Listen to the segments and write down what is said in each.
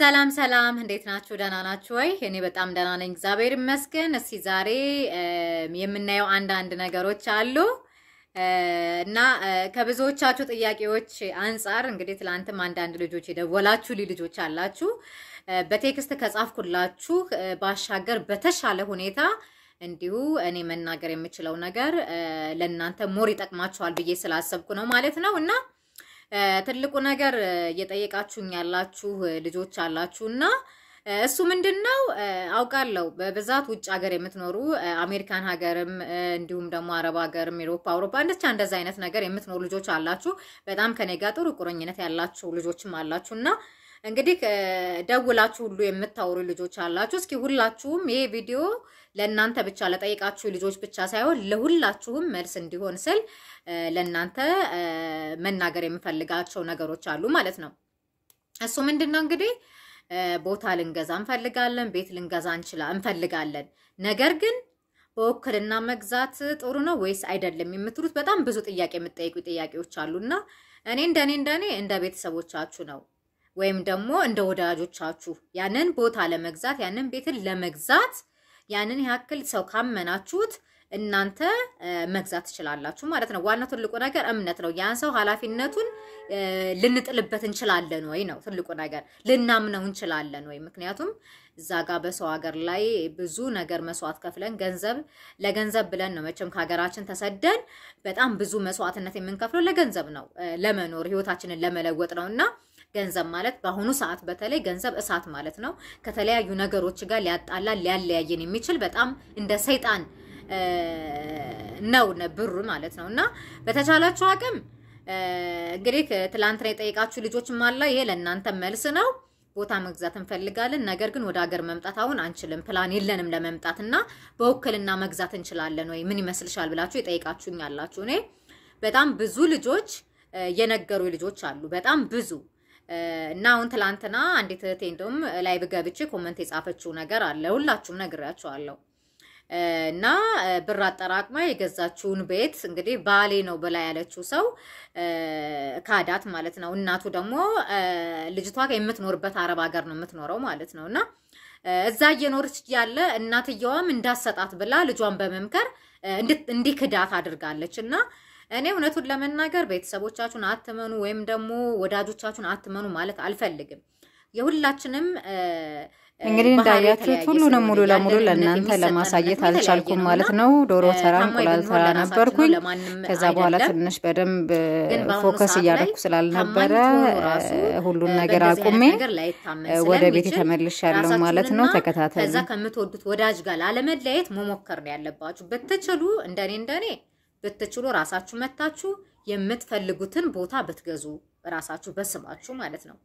ሰላም ሰላም፣ እንዴት ናችሁ? ደህና ናችሁ ወይ? እኔ በጣም ደህና ነኝ፣ እግዚአብሔር ይመስገን። እስኪ ዛሬ የምናየው አንዳንድ ነገሮች አሉ እና ከብዙዎቻችሁ ጥያቄዎች አንጻር እንግዲህ ትላንትም አንዳንድ ልጆች የደወላችሁ ልጆች አላችሁ በቴክስት ከጻፍኩላችሁ ባሻገር በተሻለ ሁኔታ እንዲሁ እኔ መናገር የምችለው ነገር ለእናንተ ሞር ይጠቅማችኋል ብዬ ስላሰብኩ ነው ማለት ነው እና ትልቁ ነገር እየጠየቃችሁኝ ያላችሁ ልጆች አላችሁ እና እሱ ምንድን ነው አውቃለሁ፣ በብዛት ውጭ ሀገር የምትኖሩ አሜሪካን ሀገርም እንዲሁም ደግሞ አረብ ሀገርም ኤሮፓ፣ አውሮፓ እንደቻ እንደዛ አይነት ነገር የምትኖሩ ልጆች አላችሁ። በጣም ከኔ ጋር ጥሩ ቁርኝነት ያላችሁ ልጆችም አላችሁ እና እንግዲህ ደውላችሁ ሁሉ የምታወሩ ልጆች አላችሁ። እስኪ ሁላችሁም ይሄ ቪዲዮ ለእናንተ ብቻ ለጠይቃችሁ ልጆች ብቻ ሳይሆን ለሁላችሁም መልስ እንዲሆን ስል ለእናንተ መናገር የምፈልጋቸው ነገሮች አሉ ማለት ነው። እሱ ምንድን ነው እንግዲህ ቦታ ልንገዛ እንፈልጋለን፣ ቤት ልንገዛ እንችላ እንፈልጋለን። ነገር ግን በውክልና መግዛት ጥሩ ነው ወይስ አይደለም የምትሉት በጣም ብዙ ጥያቄ የምጠይቁ ጥያቄዎች አሉና እኔ እንደኔ እንደኔ እንደ ቤተሰቦቻችሁ ነው ወይም ደግሞ እንደ ወዳጆቻችሁ ያንን ቦታ ለመግዛት ያንን ቤትን ለመግዛት ያንን ያክል ሰው ካመናችሁት እናንተ መግዛት ትችላላችሁ ማለት ነው። ዋና ትልቁ ነገር እምነት ነው። ያን ሰው ኃላፊነቱን ልንጥልበት እንችላለን ወይ ነው ትልቁ ነገር። ልናምነው እንችላለን ወይ? ምክንያቱም እዛ ጋር በሰው ሀገር ላይ ብዙ ነገር መስዋዕት ከፍለን ገንዘብ ለገንዘብ ብለን ነው መቼም ከሀገራችን ተሰደን በጣም ብዙ መስዋዕትነት የምንከፍለው ለገንዘብ ነው፣ ለመኖር ህይወታችንን ለመለወጥ ነው እና ገንዘብ ማለት በአሁኑ ሰዓት በተለይ ገንዘብ እሳት ማለት ነው። ከተለያዩ ነገሮች ጋር ሊያጣላ ሊያለያየን የሚችል በጣም እንደ ሰይጣን ነው ብሩ ማለት ነው። እና በተቻላችሁ አቅም እንግዲህ ትላንትና የጠየቃችሁ ልጆች ማላ ይሄ ለእናንተ መልስ ነው። ቦታ መግዛት እንፈልጋለን፣ ነገር ግን ወደ ሀገር መምጣት አሁን አንችልም፣ ፕላን የለንም ለመምጣት እና በውክልና መግዛት እንችላለን ወይ ምን ይመስልሻል ብላችሁ የጠየቃችሁኝ ያላችሁ እኔ በጣም ብዙ ልጆች የነገሩ ልጆች አሉ። በጣም ብዙ እና አሁን ትላንትና አንዲት እህቴ እንደውም ላይ ብገብቼ ኮመንት የጻፈችው ነገር አለ። ሁላችሁም ነግሬያችኋለሁ። እና ብር አጠራቅማ የገዛችውን ቤት እንግዲህ ባሌ ነው ብላ ያለችው ሰው ካዳት ማለት ነው። እናቱ ደግሞ ልጅቷ የምትኖርበት አረብ ሀገር ነው የምትኖረው ማለት ነው። እና እዛ እየኖረች ያለ እናትየዋም እንዳሰጣት ብላ ልጇን በመምከር እንዲክዳት አድርጋለች እና እኔ እውነቱን ለመናገር ቤተሰቦቻችሁን አትመኑ ወይም ደግሞ ወዳጆቻችሁን አትመኑ ማለት አልፈልግም። የሁላችንም እንግዲህ እንዳያችሁት ሁሉንም ሙሉ ለሙሉ ለእናንተ ለማሳየት አልቻልኩም ማለት ነው። ዶሮ ተራ፣ እንቁላል ተራ ነበርኩኝ። ከዛ በኋላ ትንሽ በደንብ ፎከስ እያደረኩ ስላልነበረ ሁሉን ነገር አቁሜ ወደ ቤት የተመልሽ ያለው ማለት ነው። ተከታተል። ከዛ ከምትወዱት ወዳጅ ጋር ላለመለያየት መሞከር ነው ያለባችሁ። ብትችሉ እንደኔ እንደኔ ብትችሉ ራሳችሁ መታችሁ የምትፈልጉትን ቦታ ብትገዙ ራሳችሁ በስማችሁ ማለት ነው።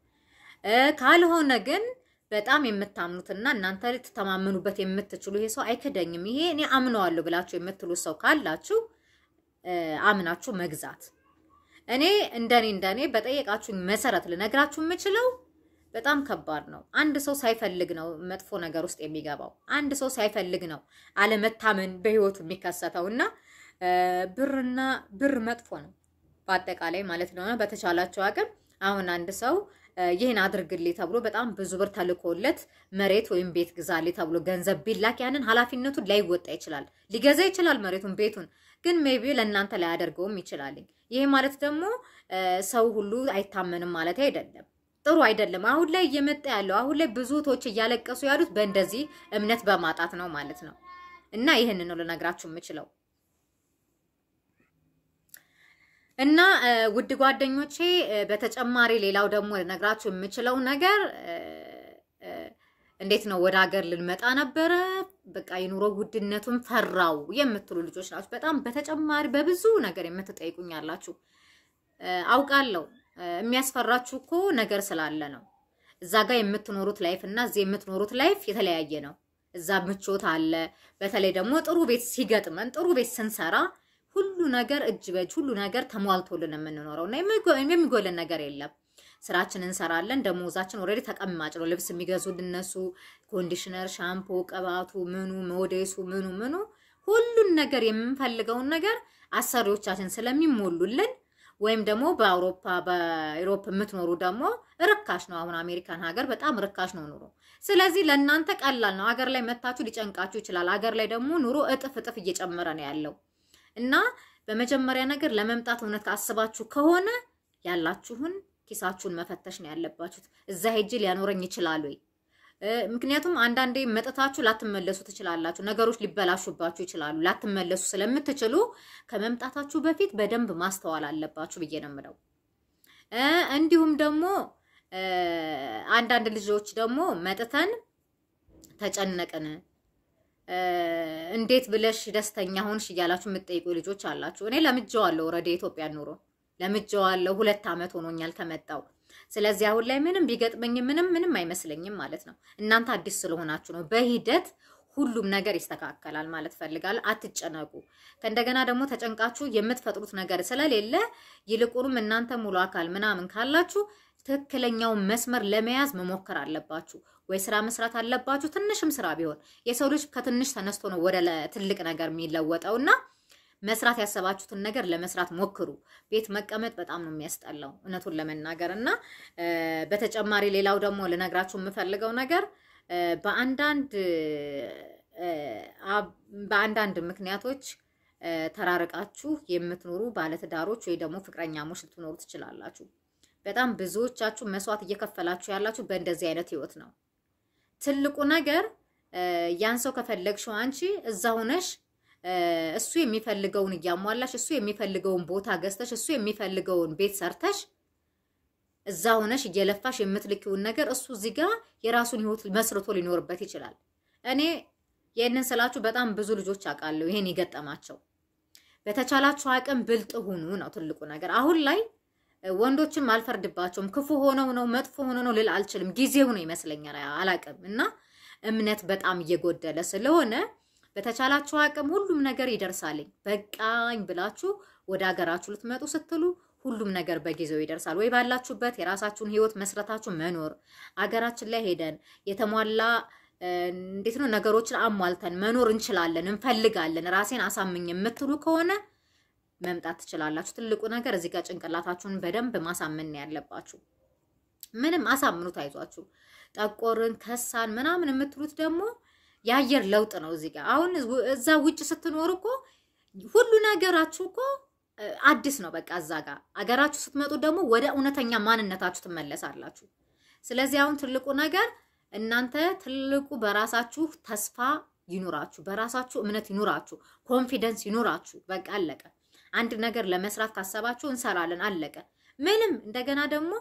ካልሆነ ግን በጣም የምታምኑትና እናንተ ልትተማመኑበት የምትችሉ ይሄ ሰው አይክደኝም፣ ይሄ እኔ አምነዋለሁ ብላችሁ የምትሉ ሰው ካላችሁ አምናችሁ መግዛት። እኔ እንደኔ እንደኔ በጠየቃችሁኝ መሰረት ልነግራችሁ የምችለው በጣም ከባድ ነው። አንድ ሰው ሳይፈልግ ነው መጥፎ ነገር ውስጥ የሚገባው። አንድ ሰው ሳይፈልግ ነው አለመታመን በህይወቱ የሚከሰተው እና ብርና ብር መጥፎ ነው በአጠቃላይ ማለት ነው። በተቻላቸው አቅም አሁን አንድ ሰው ይህን አድርግልኝ ተብሎ በጣም ብዙ ብር ተልኮለት መሬት ወይም ቤት ግዛልኝ ተብሎ ገንዘብ ቢላክ ያንን ኃላፊነቱን ላይወጣ ይችላል። ሊገዛ ይችላል መሬቱን፣ ቤቱን ግን ቢ ለእናንተ ላያደርገውም ይችላልኝ። ይህ ማለት ደግሞ ሰው ሁሉ አይታመንም ማለት አይደለም። ጥሩ አይደለም። አሁን ላይ እየመጣ ያለው አሁን ላይ ብዙ ቶች እያለቀሱ ያሉት በእንደዚህ እምነት በማጣት ነው ማለት ነው። እና ይህንን ነው ልነግራችሁ የምችለው። እና ውድ ጓደኞቼ በተጨማሪ ሌላው ደግሞ ነግራችሁ የምችለው ነገር እንዴት ነው ወደ ሀገር ልንመጣ ነበረ፣ በቃ የኑሮ ውድነቱን ፈራው የምትሉ ልጆች ናችሁ። በጣም በተጨማሪ በብዙ ነገር የምትጠይቁኝ አላችሁ። አውቃለሁ። የሚያስፈራችሁ እኮ ነገር ስላለ ነው። እዛ ጋር የምትኖሩት ላይፍ እና እዚህ የምትኖሩት ላይፍ የተለያየ ነው። እዛ ምቾት አለ። በተለይ ደግሞ ጥሩ ቤት ሲገጥመን ጥሩ ቤት ስንሰራ ሁሉ ነገር እጅ በእጅ ሁሉ ነገር ተሟልቶልን የምንኖረው እና የሚጎልን ነገር የለም። ስራችን እንሰራለን። ደሞዛችን ኦልሬዲ ተቀማጭ ነው። ልብስ የሚገዙልን እነሱ፣ ኮንዲሽነር፣ ሻምፖ፣ ቅባቱ፣ ምኑ፣ ሞዴሱ፣ ምኑ ምኑ ሁሉን ነገር የምንፈልገውን ነገር አሰሪዎቻችን ስለሚሞሉልን ወይም ደግሞ በአውሮፓ በኢሮፕ የምትኖሩ ደግሞ ርካሽ ነው። አሁን አሜሪካን ሀገር በጣም ርካሽ ነው ኑሮ። ስለዚህ ለእናንተ ቀላል ነው። ሀገር ላይ መታችሁ ሊጨንቃችሁ ይችላል። ሀገር ላይ ደግሞ ኑሮ እጥፍ እጥፍ እየጨመረ ነው ያለው። እና በመጀመሪያ ነገር ለመምጣት እውነት አስባችሁ ከሆነ ያላችሁን ኪሳችሁን መፈተሽ ነው ያለባችሁት። እዛ ሄጄ ሊያኖረኝ ይችላል ወይ? ምክንያቱም አንዳንዴ መጥታችሁ ላትመለሱ ትችላላችሁ። ነገሮች ሊበላሹባችሁ ይችላሉ። ላትመለሱ ስለምትችሉ ከመምጣታችሁ በፊት በደንብ ማስተዋል አለባችሁ ብዬ ነው የምለው። እንዲሁም ደግሞ አንዳንድ ልጆች ደግሞ መጥተን ተጨነቅን እንዴት ብለሽ ደስተኛ ሆንሽ እያላችሁ የምትጠይቁ ልጆች አላችሁ። እኔ ለምጄዋለሁ፣ ኦልሬዲ የኢትዮጵያን ኑሮ ለምጄዋለሁ። ሁለት ዓመት ሆኖኛል ከመጣው። ስለዚህ አሁን ላይ ምንም ቢገጥመኝ ምንም ምንም አይመስለኝም ማለት ነው። እናንተ አዲስ ስለሆናችሁ ነው በሂደት ሁሉም ነገር ይስተካከላል ማለት ፈልጋል። አትጨነቁ። ከእንደገና ደግሞ ተጨንቃችሁ የምትፈጥሩት ነገር ስለሌለ ይልቁንም እናንተ ሙሉ አካል ምናምን ካላችሁ ትክክለኛውን መስመር ለመያዝ መሞከር አለባችሁ። ወይ ስራ መስራት አለባችሁ፣ ትንሽም ስራ ቢሆን። የሰው ልጅ ከትንሽ ተነስቶ ነው ወደ ትልቅ ነገር የሚለወጠው እና መስራት ያሰባችሁትን ነገር ለመስራት ሞክሩ። ቤት መቀመጥ በጣም ነው የሚያስጠላው እውነቱን ለመናገር እና በተጨማሪ ሌላው ደግሞ ልነግራችሁ የምፈልገው ነገር በአንዳንድ በአንዳንድ ምክንያቶች ተራርቃችሁ የምትኖሩ ባለትዳሮች ወይ ደግሞ ፍቅረኛሞች ልትኖሩ ትችላላችሁ። በጣም ብዙዎቻችሁ መስዋዕት እየከፈላችሁ ያላችሁ በእንደዚህ አይነት ህይወት ነው። ትልቁ ነገር ያን ሰው ከፈለግሽው አንቺ እዛ ሆነሽ እሱ የሚፈልገውን እያሟላሽ እሱ የሚፈልገውን ቦታ ገዝተሽ እሱ የሚፈልገውን ቤት ሰርተሽ እዛ ሆነሽ እየለፋሽ የምትልኪውን ነገር እሱ እዚህ ጋር የራሱን ህይወት መስርቶ ሊኖርበት ይችላል። እኔ ይህንን ስላችሁ በጣም ብዙ ልጆች አውቃለሁ ይሄን የገጠማቸው። በተቻላችሁ አቅም ብልጥ ሁኑ ነው ትልቁ ነገር። አሁን ላይ ወንዶችም አልፈርድባቸውም። ክፉ ሆነው ነው መጥፎ ሆነው ነው ልል አልችልም። ጊዜው ነው ይመስለኛል፣ አላቅም እና እምነት በጣም እየጎደለ ስለሆነ በተቻላችሁ አቅም ሁሉም ነገር ይደርሳልኝ በቃኝ ብላችሁ ወደ ሀገራችሁ ልትመጡ ስትሉ ሁሉም ነገር በጊዜው ይደርሳል። ወይ ባላችሁበት የራሳችሁን ህይወት መስረታችሁ መኖር አገራችን ላይ ሄደን የተሟላ እንዴት ነው ነገሮችን አሟልተን መኖር እንችላለን፣ እንፈልጋለን፣ ራሴን አሳምኝ የምትሉ ከሆነ መምጣት ትችላላችሁ። ትልቁ ነገር እዚህ ጋር ጭንቅላታችሁን በደንብ ማሳመን ያለባችሁ። ምንም አሳምኑት፣ አይዟችሁ። ጠቆርን፣ ከሳን፣ ምናምን የምትሉት ደግሞ የአየር ለውጥ ነው። እዚህ ጋር አሁን እዛ ውጭ ስትኖር እኮ ሁሉ ነገራችሁ እኮ አዲስ ነው። በቃ እዛ ጋር አገራችሁ ስትመጡ ደግሞ ወደ እውነተኛ ማንነታችሁ ትመለሳላችሁ። ስለዚህ አሁን ትልቁ ነገር እናንተ ትልቁ በራሳችሁ ተስፋ ይኑራችሁ፣ በራሳችሁ እምነት ይኑራችሁ፣ ኮንፊደንስ ይኑራችሁ። በቃ አለቀ። አንድ ነገር ለመስራት ካሰባችሁ እንሰራለን፣ አለቀ። ምንም እንደገና ደግሞ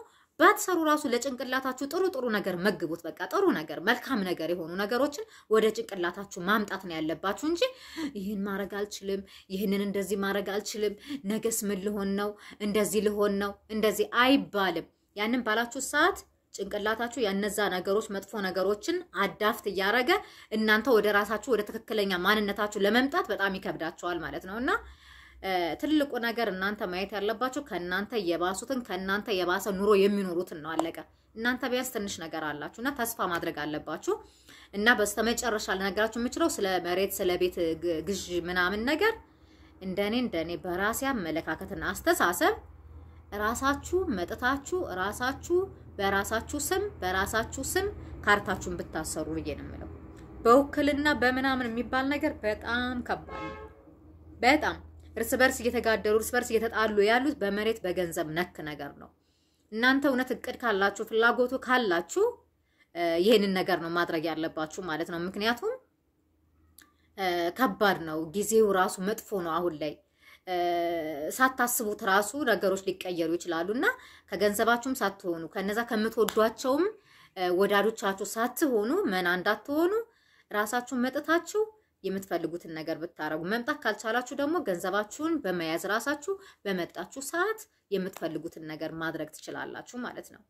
ባትሰሩ ራሱ ለጭንቅላታችሁ ጥሩ ጥሩ ነገር መግቡት። በቃ ጥሩ ነገር፣ መልካም ነገር የሆኑ ነገሮችን ወደ ጭንቅላታችሁ ማምጣት ነው ያለባችሁ እንጂ ይህን ማድረግ አልችልም፣ ይህንን እንደዚህ ማድረግ አልችልም፣ ነገስ ምን ልሆን ነው፣ እንደዚህ ልሆን ነው፣ እንደዚህ አይባልም። ያንን ባላችሁ ሰዓት ጭንቅላታችሁ ያነዛ ነገሮች መጥፎ ነገሮችን አዳፍት እያደረገ እናንተ ወደ ራሳችሁ ወደ ትክክለኛ ማንነታችሁ ለመምጣት በጣም ይከብዳቸዋል ማለት ነው እና ትልቁ ነገር እናንተ ማየት ያለባቸው ከእናንተ የባሱትን ከእናንተ የባሰ ኑሮ የሚኖሩትን ነው። አለቀ። እናንተ ቢያንስ ትንሽ ነገር አላችሁ እና ተስፋ ማድረግ አለባችሁ እና በስተመጨረሻ ልነግራችሁ የምችለው ስለ መሬት ስለ ቤት ግዥ ምናምን ነገር እንደኔ እንደኔ በራሴ አመለካከትና አስተሳሰብ ራሳችሁ መጥታችሁ ራሳችሁ በራሳችሁ ስም በራሳችሁ ስም ካርታችሁን ብታሰሩ ብዬ ነው የምለው። በውክልና በምናምን የሚባል ነገር በጣም ከባድ ነው። በጣም እርስ በርስ እየተጋደሉ እርስ በርስ እየተጣሉ ያሉት በመሬት በገንዘብ ነክ ነገር ነው። እናንተ እውነት እቅድ ካላችሁ ፍላጎቱ ካላችሁ ይህንን ነገር ነው ማድረግ ያለባችሁ ማለት ነው። ምክንያቱም ከባድ ነው። ጊዜው ራሱ መጥፎ ነው። አሁን ላይ ሳታስቡት ራሱ ነገሮች ሊቀየሩ ይችላሉ እና ከገንዘባችሁም ሳትሆኑ ከነዛ ከምትወዷቸውም ወዳጆቻችሁ ሳትሆኑ መና እንዳትሆኑ ራሳችሁን መጥታችሁ የምትፈልጉትን ነገር ብታረጉ። መምጣት ካልቻላችሁ ደግሞ ገንዘባችሁን በመያዝ ራሳችሁ በመጣችሁ ሰዓት የምትፈልጉትን ነገር ማድረግ ትችላላችሁ ማለት ነው።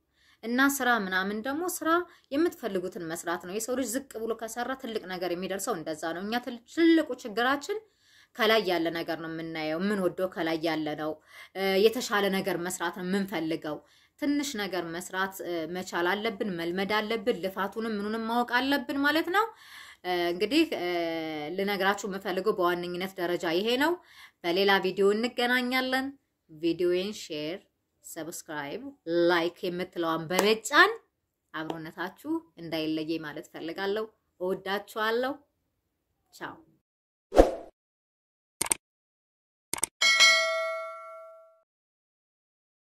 እና ስራ ምናምን ደግሞ ስራ የምትፈልጉትን መስራት ነው። የሰው ልጅ ዝቅ ብሎ ከሰራ ትልቅ ነገር የሚደርሰው እንደዛ ነው። እኛ ትልቁ ችግራችን ከላይ ያለ ነገር ነው የምናየው፣ የምንወደው ከላይ ያለ ነው። የተሻለ ነገር መስራት ነው የምንፈልገው። ትንሽ ነገር መስራት መቻል አለብን፣ መልመድ አለብን። ልፋቱንም ምኑንም ማወቅ አለብን ማለት ነው። እንግዲህ ልነግራችሁ የምፈልገው በዋነኝነት ደረጃ ይሄ ነው። በሌላ ቪዲዮ እንገናኛለን። ቪዲዮዬን ሼር፣ ሰብስክራይብ፣ ላይክ የምትለዋን በመጫን አብሮነታችሁ እንዳይለየ ማለት ፈልጋለሁ። እወዳችኋለሁ። ቻው